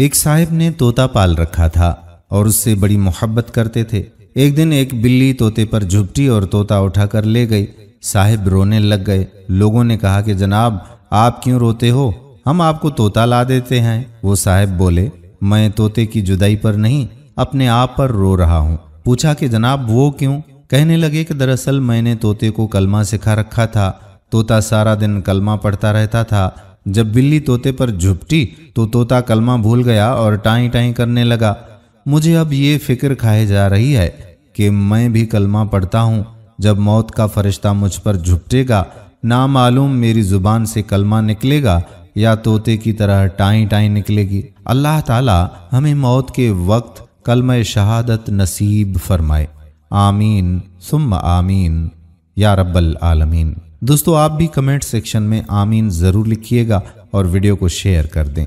एक साहिब ने तोता पाल रखा था और उससे बड़ी मोहब्बत करते थे एक दिन एक बिल्ली तोते पर झुपटी और तोता उठाकर ले गई साहिब रोने लग गए लोगों ने कहा कि जनाब आप क्यों रोते हो हम आपको तोता ला देते हैं वो साहिब बोले मैं तोते की जुदाई पर नहीं अपने आप पर रो रहा हूँ पूछा कि जनाब वो क्यों कहने लगे कि दरअसल मैंने तोते को कलमा सिखा रखा था तोता सारा दिन कलमा पढ़ता रहता था जब बिल्ली तोते पर झुपटी तो तोता कलमा भूल गया और टाई टाई करने लगा मुझे अब ये फिक्र खाए जा रही है कि मैं भी कलमा पढ़ता हूँ जब मौत का फरिश्ता मुझ पर झुपटेगा ना मालूम मेरी ज़ुबान से कलमा निकलेगा या तोते की तरह टाई टाई निकलेगी अल्लाह ताला हमें मौत के वक्त कलम शहादत नसीब फरमाए आमीन सुम आमीन या रब्बल आलमीन दोस्तों आप भी कमेंट सेक्शन में आमीन ज़रूर लिखिएगा और वीडियो को शेयर कर दें